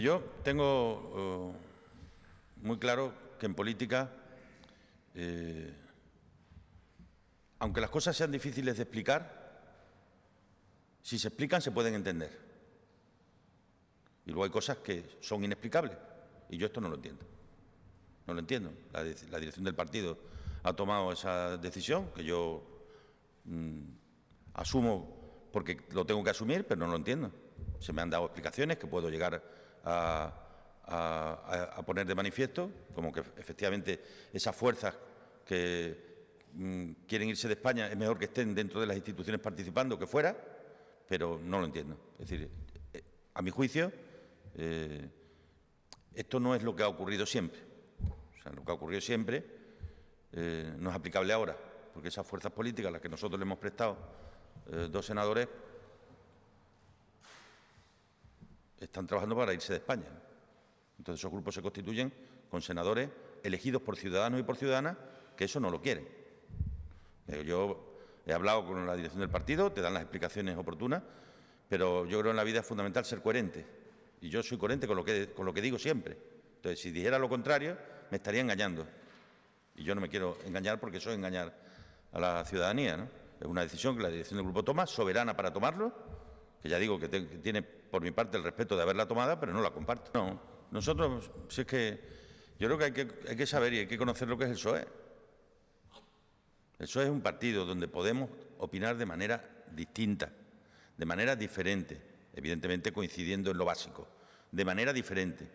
Yo tengo uh, muy claro que en política, eh, aunque las cosas sean difíciles de explicar, si se explican se pueden entender. Y luego hay cosas que son inexplicables. Y yo esto no lo entiendo. No lo entiendo. La, dirección del partido ha tomado esa decisión que yo mm, asumo porque lo tengo que asumir, pero no lo entiendo. Se me han dado explicaciones que puedo llegar a, poner de manifiesto, como que efectivamente esas fuerzas que mm, quieren irse de España, es mejor que estén dentro de las instituciones participando que fuera, pero no lo entiendo. Es decir, eh, a mi juicio, eh, esto no es lo que ha ocurrido siempre. O sea, lo que ha ocurrido siempre eh, no es aplicable ahora, porque esas fuerzas políticas, a las que nosotros le hemos prestado dos senadores, están trabajando para irse de España. Entonces esos grupos se constituyen con senadores elegidos por ciudadanos y por ciudadanas que eso no lo quieren. Eh, yo he hablado con la dirección del partido, te dan las explicaciones oportunas, pero yo creo que en la vida es fundamental ser coherente. Y yo soy coherente con lo que, con lo que digo siempre. Entonces, si dijera lo contrario, me estaría engañando. Y yo no me quiero engañar porque eso es engañar a la ciudadanía. Es una decisión que la dirección del grupo toma, soberana para tomarlo, que ya digo que, tiene por mi parte el respeto de haberla tomada, pero no la comparto. No, nosotros, si es que yo creo que hay que, hay que saber y hay que conocer lo que es el PSOE. El PSOE es un partido donde podemos opinar de manera distinta, de manera diferente, evidentemente coincidiendo en lo básico, de manera diferente,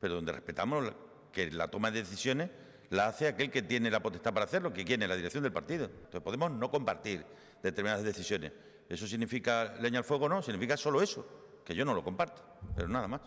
pero donde respetamos que la toma de decisiones la hace aquel que tiene la potestad para hacerlo, que tiene la dirección del partido. Entonces podemos no compartir determinadas decisiones. ¿Eso significa leña al fuego? No, significa solo eso, que yo no lo comparto, pero nada más.